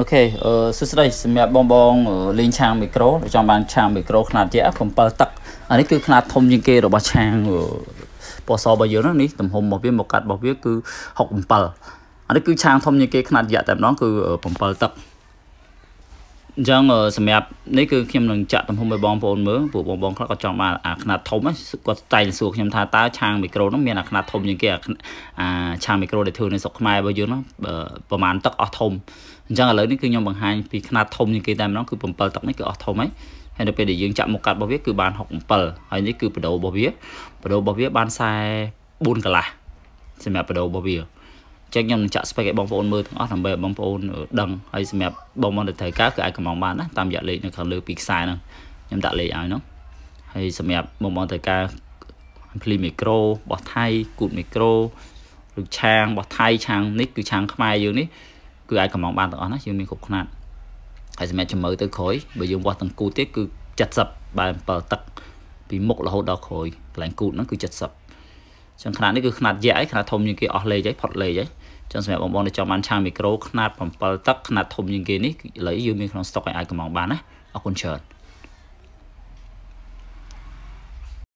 អូខេអឺសួស្តីសម្រាប់បងបងលេងឆាងមីក្រូចង់បានឆាងមីក្រូខ្នាត JF 7ទឹកអានេះគឺខ្នាតធំជាងគេរបស់ឆាងពណ៌សរបស់យើងនេះទំហំរបស់វាមកកាត់របស់វាគឺ67អានេះគឺឆាងធំជាងគេខ្នាតយៈតែម្ដងគឺ7ទឹកអញ្ចឹងសម្រាប់នេះគឺខ្ញុំនឹងចាក់ទំហំឲ្យបងប្អូនមើលព្រោះបងបងខ្លះគាត់ចង់បានអាຂະຫນាត់ធំគាត់តែងសួរខ្ញុំថាតើឆាងមីក្រូនោះមានអាຂະຫນាត់ធំជាងគេអាឆាងមីក្រូដែលធ្វើនៅស្រុកខ្មែររបស់យើងនោះប្រហែលទឹកអស់ធំអញ្ចឹងឥឡូវនេះគឺខ្ញុំបង្ហាញពីຂະຫນាត់ធំជាងគេតែម្ដងគឺ7ទឹកនេះគឺអស់ធំហើយហើយនៅពេលដែលយើងចាក់មុខកាត់របស់វាគឺបាន67ហើយនេះគឺបដូររបស់វាបដូររបស់វាបាន44កន្លះសម្រាប់បដូររបស់វាចឹងខ្ញុំនឹងចាក់ spec ឲ្យបងប្អូនមើលទាំងអស់ដើម្បីឲ្យបងប្អូនដឹងហើយសម្រាប់បងប្អូនដែលត្រូវការគឺអាចកម្មងបានណាតាមរយៈលេខនៅខាងលើពីខ្សែហ្នឹងខ្ញុំដាក់លេខឲ្យហ្នឹងហើយសម្រាប់បងប្អូនត្រូវការភ្លីមីក្រូបោះថៃគូតមីក្រូឬឆាងបោះថៃឆាង នេះ គឺឆាង ខ្មែរយើងនេះគឺអាចកម្មងបានទាំងអស់ណាយើងមានគ្រប់ຂະຫນាត់ហើយសម្រាប់ជំរឿទៅក្រោយបើយើងវាស់ទាំងគូតទៀតគឺ70បែប7ទឹក ពីមុខរហូតដល់ក្រោយកន្លែង គូតហ្នឹងគឺ70ចឹងຂະຫນາດនេះគឺຂະຫນາດយ៉ាក់ឯងຂະຫນາດធំជាងគេអស់លេខឯងផុតលេខឯងចឹងសម្រាប់បងប្អូនដែលចង់បានឆាមីក្រូຂະຫນາດ7តឹកຂະຫນາດធំជាងគេនេះឥឡូវយើងមានក្នុងស្តុកឲ្យអាចកំងបានណាអរគុណច្រើន